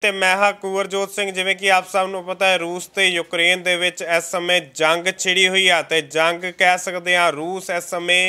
ਤੇ ਮੈਂ ਹਾਂ ਕੁਵਰਜੋਤ ਸਿੰਘ ਜਿਵੇਂ ਕਿ ਆਪ ਸਭ ਨੂੰ ਪਤਾ ਹੈ ਰੂਸ ਤੇ ਯੂਕਰੇਨ ਦੇ ਵਿੱਚ ਇਸ ਸਮੇਂ ਜੰਗ ਛਿੜੀ ਹੋਈ ਆ ਤੇ ਜੰਗ ਕਹਿ ਸਕਦੇ ਆ ਰੂਸ ਇਸ ਸਮੇਂ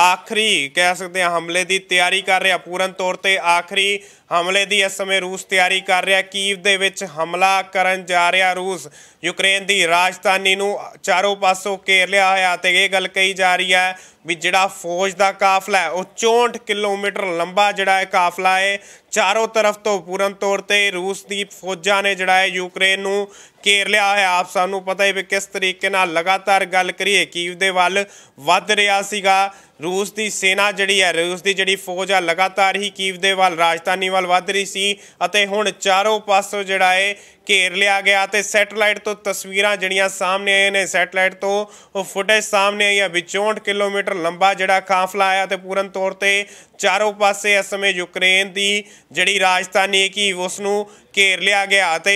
ਆਖਰੀ ਕਹਿ ਸਕਦੇ ਆ ਹਮਲੇ ਦੀ ਤਿਆਰੀ ਕਰ ਰਿਹਾ ਪੂਰਨ ਤੌਰ ਤੇ ਆਖਰੀ ਹਮਲੇ ਦੀ ਇਸ ਸਮੇਂ ਰੂਸ ਤਿਆਰੀ ਕਰ ਰਿਹਾ ਕੀਵ ਦੇ ਵਿੱਚ ਹਮਲਾ ਕਰਨ ਜਾ ਰਿਹਾ ਰੂਸ ਯੂਕਰੇਨ ਦੀ ਰਾਜਧਾਨੀ ਨੂੰ ਚਾਰੋਂ ਪਾਸੋਂ ਘੇਰ ਲਿਆ ਹੋਇਆ ਤੇ ਇਹ ਗੱਲ ਕਹੀ ਜਾ ਰਹੀ ਹੈ ਵੀ ਜਿਹੜਾ ਫੌਜ ਦਾ ਕਾਫਲਾ ਹੈ ਉਹ 64 ਕਿਲੋਮੀਟਰ ਲੰਬਾ ਜਿਹੜਾ ਹੈ ਕਾਫਲਾ ਹੈ ਚਾਰੋਂ ਤਰਫ ਤੋਂ ਪੂਰਨ ਤੌਰ ਤੇ ਰੂਸ ਦੀ ਫੌਜਾਂ ਨੇ ਜਿਹੜਾ ਹੈ ਯੂਕਰੇਨ ਨੂੰ ਘੇਰ ਲਿਆ ਹੈ ਆਪ ਸਾਨੂੰ ਪਤਾ ਹੀ ਵੀ ਕਿਸ ਤਰੀਕੇ ਨਾਲ ਲਗਾਤਾਰ ਗੱਲ ਕਰੀਏ ਕੀਵ ਦੇ ਵੱਲ ਵੱਧ ਰਿਹਾ ਸੀਗਾ ਰੂਸ ਦੀ ਸੈਨਾ ਜਿਹੜੀ ਹੈ ਰੂਸ ਦੀ ਜਿਹੜੀ ਫੌਜ ਆ ਲਗਾਤਾਰ ਹੀ ਕੀਵ ਦੇ ਵੱਲ ਰਾਜਧਾਨੀ ਵੱਲ ਵੱਧ ਰਹੀ ਸੀ ਅਤੇ ਹੁਣ ਚਾਰੋਂ ਪਾਸੋਂ ਜਿਹੜਾ ਹੈ ਘੇਰ ਲਿਆ ਗਿਆ ਤੇ ਸੈਟਲਾਈਟ ਤੋਂ ਤਸਵੀਰਾਂ ਜਿਹੜੀਆਂ ਸਾਹਮਣੇ ਆਈਆਂ ਨੇ ਸੈਟਲਾਈਟ ਤੋਂ ਉਹ ਫੁਟੇਜ ਸਾਹਮਣੇ ਆਈ ਹੈ ਵੀ 64 ਕਿਲੋਮੀਟਰ ਲੰਬਾ ਜਿਹੜਾ ਕਾਫਲਾ ਆਇਆ ਤੇ ਪੂਰਨ ਤੌਰ ਤੇ ਚਾਰੋਂ ਪਾਸੇ ਇਸ ਸਮੇਂ ਯੂਕਰੇਨ ਦੀ ਜਿਹੜੀ ਰਾਜਧਾਨੀ ਹੈ ਕਿ ਉਸ ਨੂੰ ਘੇਰ ਲਿਆ ਗਿਆ ਤੇ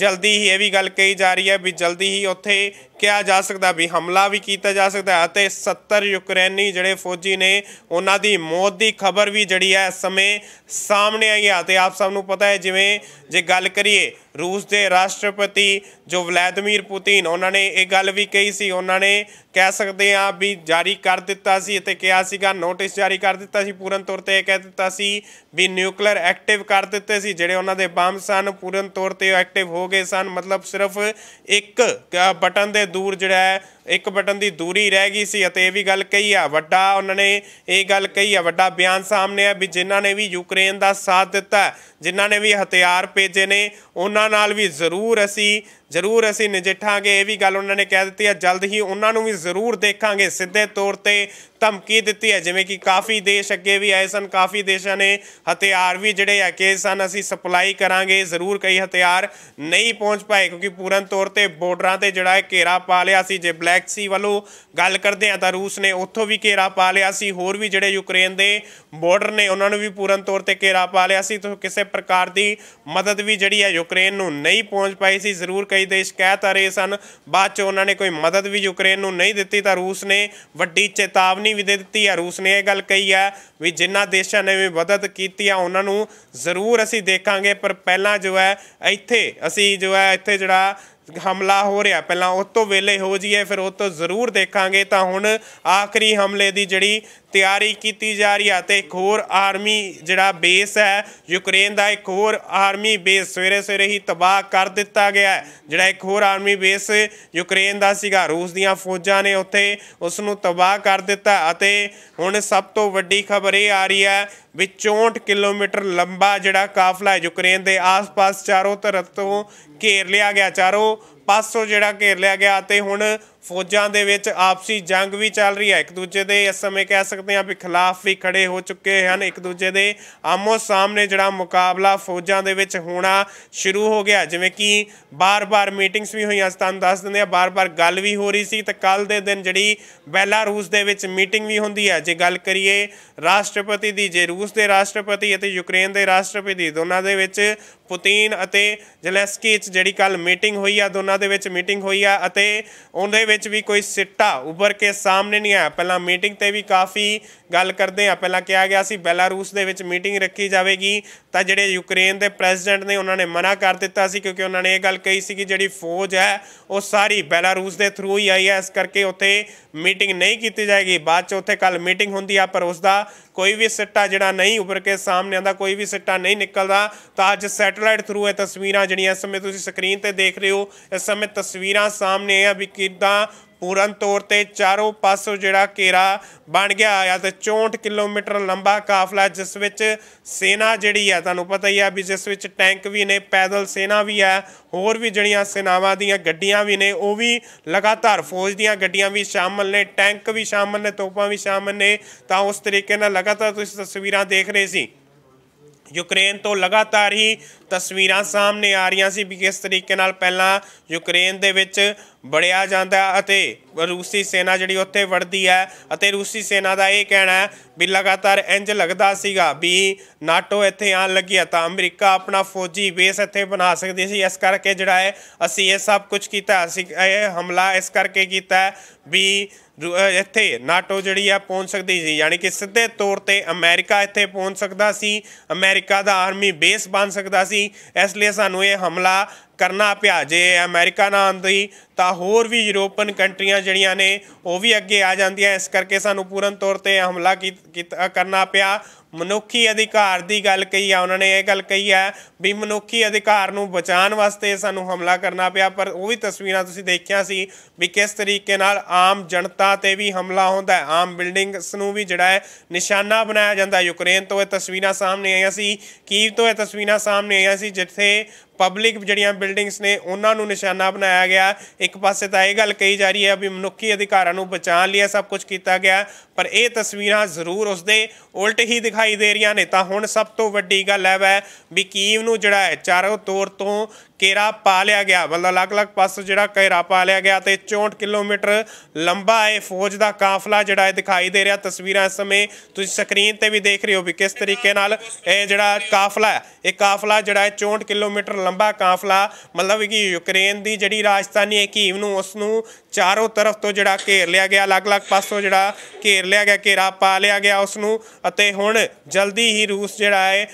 ਜਲਦੀ ਹੀ ਇਹ ਵੀ ਗੱਲ ਕਹੀ ਜਾ ਰਹੀ ਹੈ ਵੀ ਜਲਦੀ ਹੀ ਉੱਥੇ ਕਿਹਾ ਜਾ ਸਕਦਾ ਵੀ ਹਮਲਾ ਵੀ ਕੀਤਾ ਜਾ ਸਕਦਾ ਅਤੇ 70 ਯੂਕਰੇਨੀ ਜਿਹੜੇ ਫੌਜੀ ਨੇ ਉਹਨਾਂ ਦੀ ਮੌਤ ਦੀ ਖਬਰ ਵੀ ਜਿਹੜੀ ਹੈ ਇਸ ਸਮੇਂ ਸਾਹਮਣੇ ਆਈ ਹੈ ਤੇ ਆਪ ਸਭ ਨੂੰ ਪਤਾ ਹੈ ਜਿਵੇਂ ਜੇ ਗੱਲ ਕਰੀਏ ਰੂਸ ਦੇ ਰਾਸ਼ਟਰਪਤੀ ਜੋ ਵਲਾਦੀਮੀਰ ਪੁਤਿਨ ਉਹਨਾਂ ਨੇ ਇਹ ਗੱਲ ਵੀ ਕਹੀ ਸੀ ਉਹਨਾਂ ਨੇ ਕਹਿ ਸਕਦੇ ਆ ਵੀ ਜਾਰੀ ਕਰ ਦਿੱਤਾ ਸੀ ਅਤੇ ਕਿਹਾ ਸੀਗਾ ਨੋਟਿਸ ਜਾਰੀ ਕਰ ਦਿੱਤਾ ਸੀ ਪੂਰਨ ਤੌਰ ਤੇ ਇਹ ਕਹਿ ਦਿੱਤਾ ਸੀ ਵੀ ਨਿਊਕਲੀਅਰ ਐਕਟਿਵ ਕਰ ਦਿੱਤੇ ਸੀ ਜਿਹੜੇ ਉਹਨਾਂ ਦੇ ਬੰਬ ਸਨ ਪੂਰਨ ਤੌਰ ਤੇ ਐਕਟਿਵ ਹੋ ਗਏ ਸਨ ਮਤਲਬ ਸਿਰਫ ਇੱਕ ਬਟਨ ਦੇ ਦੂਰ ਜਿਹੜਾ ਹੈ ਇੱਕ ਬਟਨ ਦੀ ਦੂਰੀ ਰਹਿ ਗਈ ਸੀ ਅਤੇ ਇਹ ਵੀ ਗੱਲ ਕਹੀ ਆ ਵੱਡਾ ਉਹਨਾਂ ਨੇ ਇਹ ਗੱਲ ਕਹੀ ਆ ਵੱਡਾ ਬਿਆਨ ਸਾਹਮਣੇ ਆ ਵੀ ਜਿਨ੍ਹਾਂ ਨੇ ਵੀ ਯੂਕਰੇਨ ਦਾ ਸਾਥ ਦਿੱਤਾ ਜਿਨ੍ਹਾਂ ਨੇ ਵੀ ਹਥਿਆਰ ਭੇਜੇ ਨੇ ਉਹਨਾਂ ਨਾਲ ਵੀ ਜ਼ਰੂਰ ਅਸੀਂ ਜ਼ਰੂਰ ਅਸੀਂ ਨਜਿੱਠਾਂਗੇ ਇਹ ਵੀ ਗੱਲ ਉਹਨਾਂ ਨੇ ਕਹਿ ਦਿੱਤੀ ਆ ਜਲਦ ਹੀ ਉਹਨਾਂ ਨੂੰ ਵੀ ਜ਼ਰੂਰ ਦੇਖਾਂਗੇ ਸਿੱਧੇ ਤੌਰ ਤੇ ਧਮਕੀ ਦਿੱਤੀ ਹੈ ਜਿਵੇਂ ਕਿ ਕਾਫੀ ਦੇਸ਼ ਅੱਗੇ ਵੀ ਆਏ ਸਨ ਕਾਫੀ ਦੇਸ਼ਾਂ ਨੇ ਹਥਿਆਰ ਵੀ ਜਿਹੜੇ ਆ ਕੇ ਸਨ ਅਸੀਂ ਸਪਲਾਈ ਕਰਾਂਗੇ ਜ਼ਰੂਰ ਕਈ ਹਥਿਆਰ ਨਹੀਂ ਪਹੁੰਚ ਪਾਏ ਕਿਉਂਕਿ ਪੂਰਨ ਤੌਰ ਤੇ ਬਾਰਡਰਾਂ ਤੇ ਜਿਹੜਾ ਘੇਰਾ ਪਾ ਲਿਆ ਸੀ ਜੇ ਬਲੈਕ ਟੈਕਸੀ ਵੱਲੋਂ ਗੱਲ ਕਰਦੇ ਆ ਤਾਂ ਰੂਸ ਨੇ ਉੱਥੋਂ ਵੀ ਘੇਰਾ ਪਾ ਲਿਆ ਸੀ ਹੋਰ ਵੀ ਜਿਹੜੇ ਯੂਕਰੇਨ ਦੇ ਬਾਰਡਰ ਨੇ ਉਹਨਾਂ ਨੂੰ ਵੀ ਪੂਰਨ ਤੌਰ ਤੇ ਘੇਰਾ ਪਾ ਲਿਆ ਸੀ ਤੋਂ ਕਿਸੇ ਪ੍ਰਕਾਰ ਦੀ ਮਦਦ ਵੀ ਜਿਹੜੀ ਹੈ ਯੂਕਰੇਨ ਨੂੰ ਨਹੀਂ ਪਹੁੰਚ ਪਾਈ ਸੀ ਜ਼ਰੂਰ ਕਈ ਦੇਸ਼ ਕਹਿ ਤਾਂ ਰਹੇ ਸਨ ਬਾਅਦ ਚ ਉਹਨਾਂ ਨੇ ਕੋਈ ਮਦਦ ਵੀ ਯੂਕਰੇਨ ਨੂੰ ਨਹੀਂ ਦਿੱਤੀ ਤਾਂ ਰੂਸ ਨੇ ਵੱਡੀ ਚੇਤਾਵਨੀ ਵੀ ਦੇ ਦਿੱਤੀ ਹੈ ਰੂਸ ਨੇ ਇਹ ਗੱਲ ਕਹੀ ਹੈ ਵੀ ਜਿਨ੍ਹਾਂ ਦੇਸ਼ਾਂ ਨੇ ਵੀ ਮਦਦ ਕੀਤੀ ਆ ਉਹਨਾਂ ਨੂੰ ਜ਼ਰੂਰ ਅਸੀਂ ਦੇਖਾਂਗੇ ਪਰ ਪਹਿਲਾਂ ਜੋ ਹੈ ਇੱਥੇ ਅਸੀਂ ਜੋ ਹੈ ਇੱਥੇ ਜਿਹੜਾ ਹਮਲਾ ਹੋ ਰਿਹਾ ਪਹਿਲਾਂ ਉਸ ਤੋਂ ਵੇਲੇ ਹੋ ਜੀਏ ਫਿਰ ਉਸ ਤੋਂ ਜ਼ਰੂਰ ਦੇਖਾਂਗੇ ਤਾਂ ਹੁਣ ਆਖਰੀ ਹਮਲੇ ਦੀ ਜਿਹੜੀ ਤਿਆਰੀ ਕੀਤੀ ਜਾ ਰਹੀ ਹੈ ਤੇ ਇੱਕ ਹੋਰ ਆਰਮੀ ਜਿਹੜਾ ਬੇਸ ਹੈ ਯੂਕਰੇਨ ਦਾ ਇੱਕ ਹੋਰ ਆਰਮੀ ਬੇਸ ਸਵੇਰੇ ਸਵੇਰੇ ਹੀ ਤਬਾਹ ਕਰ ਦਿੱਤਾ ਗਿਆ ਜਿਹੜਾ ਇੱਕ ਹੋਰ ਆਰਮੀ ਬੇਸ ਯੂਕਰੇਨ ਦਾ ਸੀਗਾ ਰੂਸ ਦੀਆਂ ਫੌਜਾਂ ਨੇ ਉੱਥੇ ਉਸ ਨੂੰ ਤਬਾਹ ਕਰ ਦਿੱਤਾ ਅਤੇ ਹੁਣ ਸਭ ਤੋਂ ਵੱਡੀ ਖਬਰ ਇਹ ਆ ਰਹੀ ਹੈ ਵੀ 64 ਕਿਲੋਮੀਟਰ ਲੰਬਾ ਜਿਹੜਾ ਕਾਫਲਾ ਯੂਕਰੇਨ ਦੇ ਆਸ-ਪਾਸ ਚਾਰੋਂ ਤਰਫ ਤੋਂ ਘੇਰ ਲਿਆ ਗਿਆ ਚਾਰੋਂ ਪਾਸੋਂ ਜਿਹੜਾ ਘੇਰ ਲਿਆ ਗਿਆ ਤੇ ਹੁਣ ਫੌਜਾਂ ਦੇ ਵਿੱਚ ਆਪਸੀ ਜੰਗ ਵੀ ਚੱਲ ਰਹੀ ਹੈ ਇੱਕ ਦੂਜੇ ਦੇ ਇਸ ਸਮੇਂ ਕਹਿ ਸਕਦੇ ਹਾਂ ਵੀ ਖਿਲਾਫ ਵੀ ਖੜੇ ਹੋ ਚੁੱਕੇ ਹਨ ਇੱਕ ਦੂਜੇ ਦੇ ਆਮੋ ਸਾਹਮਣੇ ਜਿਹੜਾ ਮੁਕਾਬਲਾ ਫੌਜਾਂ ਦੇ ਵਿੱਚ ਹੋਣਾ ਸ਼ੁਰੂ ਹੋ ਗਿਆ ਜਿਵੇਂ ਕਿ ਬਾਰ-ਬਾਰ ਮੀਟਿੰਗਸ ਵੀ ਹੋਈਆਂ ਤੁਹਾਨੂੰ ਦੱਸ ਦਿੰਦੇ ਆ ਬਾਰ-ਬਾਰ ਗੱਲ ਵੀ ਹੋ ਰਹੀ ਸੀ ਤੇ ਕੱਲ ਦੇ ਦਿਨ ਜਿਹੜੀ ਬੈਲਾਰੂਸ ਦੇ ਵਿੱਚ ਮੀਟਿੰਗ ਵੀ ਹੁੰਦੀ ਹੈ ਜੇ ਗੱਲ ਕਰੀਏ ਰਾਸ਼ਟਰਪਤੀ ਦੀ ਜੇ ਰੂਸ ਦੇ ਰਾਸ਼ਟਰਪਤੀ ਅਤੇ ਯੂਕਰੇਨ ਦੇ ਰਾਸ਼ਟਰਪਤੀ ਦੋਨਾਂ ਦੇ ਵਿੱਚ ਪੁਤਿਨ ਅਤੇ ਜਲੈਸਕੀ ਚ ਜਿਹੜੀ ਕੱਲ ਮੀਟਿੰਗ ਹੋਈ ਆ ਦੋਨਾਂ ਦੇ ਵਿੱਚ ਮੀਟਿੰਗ ਹੋਈ ਆ ਅਤੇ ਉਹਦੇ ਵਿੱਚ ਵੀ ਕੋਈ ਸਿੱਟਾ ਉੱਪਰ ਕੇ ਸਾਹਮਣੇ ਨਹੀਂ ਆਇਆ ਪਹਿਲਾਂ ਮੀਟਿੰਗ ਤੇ ਵੀ ਕਾਫੀ ਗੱਲ ਕਰਦੇ ਆ ਪਹਿਲਾਂ ਕਿਹਾ ਗਿਆ ਸੀ ਬੈਲਾਰੂਸ ਦੇ ਵਿੱਚ ਮੀਟਿੰਗ ਰੱਖੀ ਜਾਵੇਗੀ ਤਾਂ ਜਿਹੜੇ ਯੂਕਰੇਨ ਦੇ ਪ੍ਰੈਜ਼ੀਡੈਂਟ ਨੇ ਉਹਨਾਂ ਨੇ ਮਨਾ ਕਰ ਦਿੱਤਾ ਸੀ ਕਿਉਂਕਿ ਉਹਨਾਂ ਨੇ ਇਹ ਗੱਲ ਕਹੀ ਸੀ ਕਿ ਜਿਹੜੀ ਫੌਜ ਹੈ ਉਹ ਸਾਰੀ ਬੈਲਾਰੂਸ ਦੇ ਥਰੂ ਹੀ ਆਈ ਹੈ ਇਸ ਕਰਕੇ ਉੱਥੇ ਮੀਟਿੰਗ ਨਹੀਂ ਕੀਤੀ ਜਾਏਗੀ ਬਾਅਦ ਚ ਉੱਥੇ ਕੱਲ ਮੀਟਿੰਗ ਹੁੰਦੀ ਆ ਪਰ ਉਸ ਦਾ ਕੋਈ ਵੀ ਸਿੱਟਾ ਜਿਹੜਾ ਨਹੀਂ ਉੱਪਰ ਕੇ ਸਾਹਮਣੇ ਆਂਦਾ ਕੋਈ ਵੀ ਸਿੱਟਾ ਨਹੀਂ ਨਿਕਲਦਾ ਤਾਂ ਅੱਜ ਸੈਟੇਲਾਈਟ ਥਰੂ ਇਹ ਤਸਵੀਰਾਂ ਜਿਹੜੀਆਂ ਇਸ ਸਮੇਂ ਤੁਸੀਂ ਸਕਰੀਨ ਤੇ ਦੇਖ ਰਹੇ ਹੋ ਇਸ ਸਮੇਂ ਤਸਵੀਰਾਂ ਸਾਹਮਣੇ ਆ ਵੀ ਕਿਦਾਂ ਪੂਰਨ ਤੌਰ ਤੇ ਚਾਰੋਂ ਪਾਸੋਂ ਜਿਹੜਾ ਘੇਰਾ ਬਣ ਗਿਆ ਆ ਤੇ 64 ਕਿਲੋਮੀਟਰ ਲੰਬਾ ਕਾਫਲਾ ਜਿਸ ਵਿੱਚ ਸੈਨਾ ਜਿਹੜੀ ਆ ਤੁਹਾਨੂੰ ਪਤਾ ਹੀ ਆ ਵੀ ਜਿਸ ਵਿੱਚ ਟੈਂਕ ਵੀ ਨੇ ਪੈਦਲ ਸੈਨਾ ਵੀ ਆ ਹੋਰ ਵੀ ਜਿਹੜੀਆਂ ਸੈਨਾਵਾਂ ਦੀਆਂ ਗੱਡੀਆਂ ਵੀ ਨੇ ਉਹ ਵੀ ਲਗਾਤਾਰ ਫੌਜ ਦੀਆਂ ਗੱਡੀਆਂ ਵੀ ਸ਼ਾਮਲ ਨੇ ਟੈਂਕ ਵੀ ਸ਼ਾਮਲ ਨੇ ਤੋਪਾਂ ਵੀ ਸ਼ਾਮਲ ਨੇ ਤਾਂ ਉਸ ਤਰੀਕੇ ਨਾਲ ਲਗਾਤਾਰ ਤੁਸੀਂ ਤਸਵੀਰਾਂ ਦੇਖ ਰਹੇ ਸੀ ਯੂਕਰੇਨ ਤੋਂ ਲਗਾਤਾਰ ਹੀ ਤਸਵੀਰਾਂ ਸਾਹਮਣੇ ਆ ਰਹੀਆਂ ਸੀ ਵੀ ਕਿਸ ਤਰੀਕੇ ਨਾਲ ਪਹਿਲਾਂ ਯੂਕਰੇਨ ਦੇ ਵਿੱਚ ਵੜਿਆ ਜਾਂਦਾ ਅਤੇ ਰੂਸੀ ਸੈਨਾ ਜਿਹੜੀ ਉੱਥੇ ਵੜਦੀ ਹੈ ਅਤੇ ਰੂਸੀ ਸੈਨਾ ਦਾ ਇਹ ਕਹਿਣਾ ਹੈ ਵੀ ਲਗਾਤਾਰ ਇੰਜ ਲੱਗਦਾ ਸੀਗਾ ਵੀ ਨਾਟੋ ਇੱਥੇ ਆਣ ਲੱਗੀ ਹੈ ਤਾਂ ਅਮਰੀਕਾ ਆਪਣਾ ਫੌਜੀ ਬੇਸ ਇੱਥੇ ਬਣਾ ਸਕਦੀ ਸੀ ਇਸ ਕਰਕੇ ਜਿਹੜਾ ਹੈ ਅਸੀਂ ਇਹ ਸਭ ਕੁਝ ਕੀਤਾ ਅਸੀਂ ਇਹ ਹਮਲਾ ਇਸ ਕਰਕੇ ਕੀਤਾ ਵੀ ਇੱਥੇ ਨਾਟੋ ਜਿਹੜੀ ਆ ਪਹੁੰਚ ਸਕਦੀ ਸੀ ਯਾਨੀ ਕਿ ਸਿੱਧੇ ਤੌਰ ਤੇ ਅਮਰੀਕਾ ਇੱਥੇ ਪਹੁੰਚ ਸਕਦਾ ਸੀ ਅਮਰੀਕਾ ਦਾ ਆਰਮੀ ਬੇਸ ਬਣ ਸਕਦਾ ਸੀ ਸੀ ਇਸ ਲਈ ਸਾਨੂੰ ਇਹ ਹਮਲਾ ਕਰਨਾ ਪਿਆ ਜੇ ਅਮਰੀਕਾ ਨਾ ਆਂਦੀ ਤਾਂ ਹੋਰ ਵੀ ਯੂਰੋਪੀਅਨ ਕੰਟਰੀਆਂ ਜਿਹੜੀਆਂ ਨੇ ਉਹ ਵੀ ਅੱਗੇ ਆ ਜਾਂਦੀਆਂ ਇਸ ਕਰਕੇ ਸਾਨੂੰ ਪੂਰਨ ਤੌਰ ਤੇ ਹਮਲਾ ਕਰਨਾ ਪਿਆ ਮਨੁੱਖੀ ਅਧਿਕਾਰ ਦੀ ਗੱਲ ਕਹੀ ਆ ਉਹਨਾਂ ਨੇ ਇਹ ਗੱਲ ਕਹੀ ਆ ਵੀ ਮਨੁੱਖੀ ਅਧਿਕਾਰ ਨੂੰ ਬਚਾਉਣ ਵਾਸਤੇ ਸਾਨੂੰ ਹਮਲਾ ਕਰਨਾ ਪਿਆ ਪਰ ਉਹ ਵੀ ਤਸਵੀਰਾਂ ਤੁਸੀਂ ਦੇਖਿਆ ਸੀ ਵੀ ਕਿਸ ਤਰੀਕੇ ਨਾਲ ਆਮ ਜਨਤਾ ਤੇ ਵੀ ਹਮਲਾ ਹੁੰਦਾ ਹੈ ਆਮ ਬਿਲਡਿੰਗਸ ਨੂੰ ਵੀ ਜਿਹੜਾ ਹੈ ਨਿਸ਼ਾਨਾ ਬਣਾਇਆ ਜਾਂਦਾ ਯੂਕਰੇਨ ਤੋਂ ਇਹ ਤਸਵੀਰਾਂ ਸਾਹਮਣੇ ਆਈਆਂ ਸੀ ਕੀਵ ਤੋਂ ਇਹ ਤਸਵੀਰਾਂ ਸਾਹਮਣੇ ਆਈਆਂ ਸੀ ਜਿੱਥੇ ਪਬਲਿਕ ਜਿਹੜੀਆਂ ਬਿਲਡਿੰਗਸ ਨੇ ਉਹਨਾਂ ਨੂੰ ਨਿਸ਼ਾਨਾ ਬਣਾਇਆ ਗਿਆ ਇੱਕ ਪਾਸੇ ਤਾਂ ਇਹ ਗੱਲ ਕਹੀ ਜਾ ਰਹੀ ਹੈ ਵੀ ਮਨੁੱਖੀ ਅਧਿਕਾਰਾਂ ਨੂੰ ਬਚਾਉਣ ਲਈ ਸਭ ਕੁਝ ਕੀਤਾ ਗਿਆ ਪਰ ਇਹ ਤਸਵੀਰਾਂ ਜ਼ਰੂਰ ਉਸਦੇ ਉਲਟ ਹੀ ਦਿਖਾਈ ਦੇ ਰਹੀਆਂ ਨੇ ਤਾਂ ਹੁਣ ਸਭ ਤੋਂ ਵੱਡੀ ਗੱਲ ਹੈ ਵੀ ਕੀਵ ਨੂੰ ਜਿਹੜਾ ਹੈ ਚਾਰੋਂ ਤੌਰ ਤੋਂ ਕੇਰਾ ਪਾ ਲਿਆ ਗਿਆ ਮਤਲਬ ਅਲੱਗ-ਅਲੱਗ ਪਾਸੋਂ ਜਿਹੜਾ ਕੇਰਾ ਪਾ ਲਿਆ ਗਿਆ ਤੇ 64 ਕਿਲੋਮੀਟਰ ਲੰਬਾ ਇਹ ਫੌਜ ਦਾ ਕਾਫਲਾ ਜਿਹੜਾ ਇਹ ਦਿਖਾਈ ਦੇ ਰਿਹਾ ਤਸਵੀਰਾਂ ਇਸ ਸਮੇਂ ਤੁਸੀਂ ਸਕਰੀਨ ਤੇ ਵੀ ਦੇਖ ਰਹੇ ਹੋ ਵੀ ਕਿਸ ਤਰੀਕੇ ਨਾਲ ਇਹ ਜਿਹੜਾ ਕਾਫਲਾ ਹੈ ਇਹ ਕਾਫਲਾ ਜਿਹੜਾ ਹੈ 64 ਕਿਲੋਮੀਟਰ ਲੰਬਾ ਕਾਫਲਾ ਮਤਲਬ ਕਿ ਯੂਕਰੇਨ ਦੀ ਜਿਹੜੀ ਰਾਜਧਾਨੀ ਹੈ ਕੀਵ ਨੂੰ ਉਸ ਨੂੰ ਚਾਰੋਂ ਤਰਫ ਤੋਂ ਜਿਹੜਾ ਘੇਰ ਲਿਆ ਗਿਆ ਅਲੱਗ-ਅਲੱਗ ਪਾਸੋਂ ਜਿਹੜਾ ਘੇਰ ਲਿਆ ਗਿਆ ਘੇਰਾ ਪਾ ਲਿਆ ਗਿਆ ਉਸ ਨੂੰ ਅਤੇ ਹੁਣ ਜਲਦੀ ਹੀ ਰੂਸ ਜਿਹੜਾ ਹੈ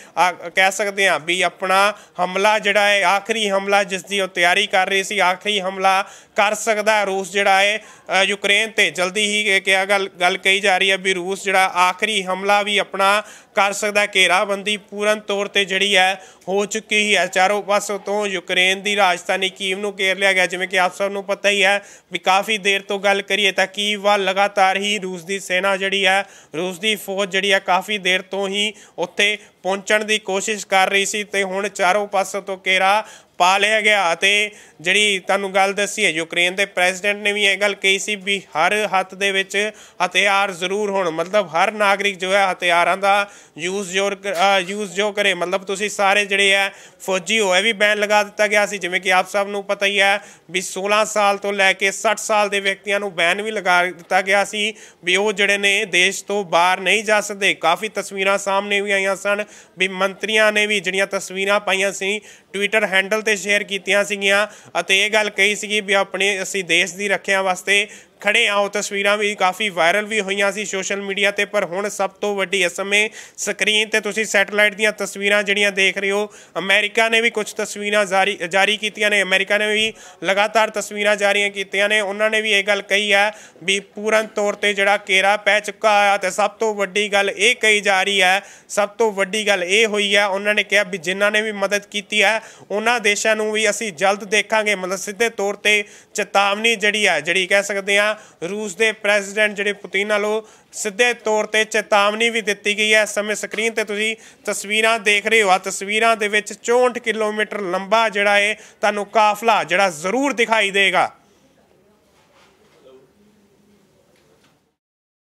ਕਹਿ ਸਕਦੇ ਹਾਂ ਵੀ ਆਪਣਾ ਹਮਲਾ ਜਿਹੜਾ ਹੈ ਆਖਰੀ ਹਮਲਾ ਜਿਸ ਦੀ ਉਹ ਤਿਆਰੀ ਕਰ ਰਹੀ ਸੀ ਆਖਰੀ ਹਮਲਾ ਕਰ ਸਕਦਾ ਰੂਸ ਜਿਹੜਾ ਹੈ ਯੂਕਰੇਨ ਤੇ ਜਲਦੀ ਹੀ ਕਿਹਾ ਗੱਲ ਗੱਲ ਕਹੀ ਜਾ ਰਹੀ ਹੈ ਵੀ ਰੂਸ ਜਿਹੜਾ ਆਖਰੀ ਹਮਲਾ ਵੀ ਆਪਣਾ ਕਰ ਸਕਦਾ ਘੇਰਾਬੰਦੀ ਪੂਰਨ ਤੌਰ ਤੇ ਜਿਹੜੀ ਹੈ ਹੋ ਚੁੱਕੀ ਹੈ ਚਾਰੋਂ ਪਾਸੋਂ ਤੋਂ ਯੂਕਰੇਨ ਦੀ ਰਾਜਧਾਨੀ ਕੀਵ ਨੂੰ ਘੇਰ ਲਿਆ ਗਿਆ ਜਿਵੇਂ ਕਿ ਆਪ ਸਭ ਨੂੰ ਪਤਾ ਹੀ ਹੈ ਵੀ ਕਾਫੀ ਦੇਰ ਤੋਂ ਗੱਲ ਕਰੀਏ ਤਾਂ ਕੀਵ ਵੱਲ ਲਗਾਤਾਰ ਹੀ ਰੂਸ ਦੀ ਸੈਨਾ ਜਿਹੜੀ ਹੈ ਰੂਸ ਦੀ ਫੌਜ ਜਿਹੜੀ ਹੈ ਕਾਫੀ ਦੇਰ ਤੋਂ ਹੀ ਉੱਥੇ ਪਹੁੰਚਣ ਦੀ ਕੋਸ਼ਿਸ਼ ਕਰ ਰਹੀ ਸੀ ਤੇ ਹੁਣ ਚਾਰੋਂ ਪਾਸੋਂ ਤੋਂ ਘੇਰਾ ਪਾ ਲਿਆ ਗਿਆ ਤੇ ਜਿਹੜੀ ਤੁਹਾਨੂੰ ਗੱਲ ਦੱਸੀ ਹੈ ਯੂਕਰੇਨ ਦੇ ਪ੍ਰੈਜ਼ੀਡੈਂਟ ਨੇ ਵੀ ਇਹ ਗੱਲ ਕਹੀ ਸੀ ਵੀ ਹਰ ਹੱਥ ਦੇ ਵਿੱਚ ਹਥਿਆਰ ਜ਼ਰੂਰ ਹੋਣ ਮਤਲਬ ਹਰ ਨਾਗਰਿਕ ਜੋ ਹੈ ਹਥਿਆਰਾਂ ਦਾ ਯੂਜ਼ ਜੋ ਯੂਜ਼ ਜੋ ਕਰੇ ਮਤਲਬ ਤੁਸੀਂ ਸਾਰੇ ਜਿਹੜੇ ਹੈ ਫੌਜੀ ਹੋਏ ਵੀ ਬੈਨ ਲਗਾ ਦਿੱਤਾ ਗਿਆ ਸੀ ਜਿਵੇਂ ਕਿ ਆਪ ਸਭ ਨੂੰ ਪਤਾ ਹੀ ਹੈ ਵੀ 16 ਸਾਲ ਤੋਂ ਲੈ ਕੇ 60 ਸਾਲ ਦੇ ਵਿਅਕਤੀਆਂ ਨੂੰ ਬੈਨ ਵੀ ਲਗਾ ਦਿੱਤਾ ਗਿਆ ਸੀ ਵੀ ਉਹ ਜਿਹੜੇ ਨੇ ਦੇਸ਼ ਤੋਂ ਬਾਹਰ ਨਹੀਂ ਜਾ ਸਕਦੇ ਕਾਫੀ ਤਸਵੀਰਾਂ ਸਾਹਮਣੇ ਵੀ ਆਈਆਂ ਸਨ ਵੀ ਮੰਤਰੀਆਂ ਨੇ ਵੀ ਜਿਹੜੀਆਂ ਤਸਵੀਰਾਂ ਪਾਈਆਂ ਸੀ ਟਵਿੱਟਰ ਹੈਂਡਲ ਤੇ ਸ਼ੇਅਰ ਕੀਤੀਆਂ ਸੀਗੀਆਂ ਅਤੇ ਇਹ ਗੱਲ ਕਹੀ ਸੀਗੀ ਵੀ ਆਪਣੇ ਅਸੀਂ ਦੇਸ਼ ਦੀ ਰੱਖਿਆ ਵਾਸਤੇ ਖੜੇ ਆ ਉਹ ਤਸਵੀਰਾਂ ਵੀ ਕਾਫੀ ਵਾਇਰਲ ਵੀ ਹੋਈਆਂ ਸੀ ਸੋਸ਼ਲ ਮੀਡੀਆ ਤੇ ਪਰ ਹੁਣ ਸਭ ਤੋਂ ਵੱਡੀ ਅਸਮੇ ਸਕਰੀਨ ਤੇ ਤੁਸੀਂ ਸੈਟੇਲਾਈਟ ਦੀਆਂ ਤਸਵੀਰਾਂ ਜਿਹੜੀਆਂ ਦੇਖ ਰਹੇ ਹੋ ਅਮਰੀਕਾ ਨੇ ਵੀ ਕੁਝ ਤਸਵੀਰਾਂ ਜਾਰੀ ਜਾਰੀ ਕੀਤੀਆਂ ਨੇ ਅਮਰੀਕਾ ਨੇ ਵੀ ਲਗਾਤਾਰ ਤਸਵੀਰਾਂ ਜਾਰੀਆਂ ਕੀਤੀਆਂ ਨੇ ਉਹਨਾਂ ਨੇ ਵੀ ਇਹ ਗੱਲ ਕਹੀ ਹੈ ਵੀ ਪੂਰਨ ਤੌਰ ਤੇ ਜਿਹੜਾ ਕੇਰਾ ਪੈ ਚੁੱਕਾ ਆ ਤੇ ਸਭ ਤੋਂ ਵੱਡੀ ਗੱਲ ਇਹ ਕਹੀ ਜਾ ਰਹੀ ਹੈ ਸਭ ਤੋਂ ਵੱਡੀ ਗੱਲ ਇਹ ਹੋਈ ਹੈ ਉਹਨਾਂ ਨੇ ਕਿਹਾ ਵੀ ਜਿਨ੍ਹਾਂ ਨੇ ਵੀ ਮਦਦ ਕੀਤੀ ਹੈ ਉਹਨਾਂ ਦੇਸ਼ਾਂ ਨੂੰ ਵੀ ਅਸੀਂ ਜਲਦ ਦੇਖਾਂਗੇ ਮਤਲਬ ਸਿੱਧੇ ਤੌਰ ਤੇ ਚੇਤਾਵਨੀ ਜਿਹੜੀ ਹੈ ਜਿਹੜੀ ਕਹਿ ਸਕਦੇ ਆ ਪਹਿਲਾਂ ਰੂਸ ਦੇ ਪ੍ਰੈਜ਼ੀਡੈਂਟ ਜਿਹੜੇ ਪੁਤਿਨ ਨਾਲੋਂ ਸਿੱਧੇ ਤੌਰ ਤੇ ਚੇਤਾਵਨੀ ਵੀ ਦਿੱਤੀ ਗਈ ਹੈ ਸਮੇਂ ਸਕਰੀਨ ਤੇ ਤੁਸੀਂ ਤਸਵੀਰਾਂ ਦੇਖ ਰਹੇ ਹੋ ਆ ਤਸਵੀਰਾਂ ਦੇ ਵਿੱਚ 64 ਕਿਲੋਮੀਟਰ ਲੰਬਾ ਜਿਹੜਾ ਹੈ ਤੁਹਾਨੂੰ ਕਾਫਲਾ ਜਿਹੜਾ ਜ਼ਰੂਰ ਦਿਖਾਈ ਦੇਗਾ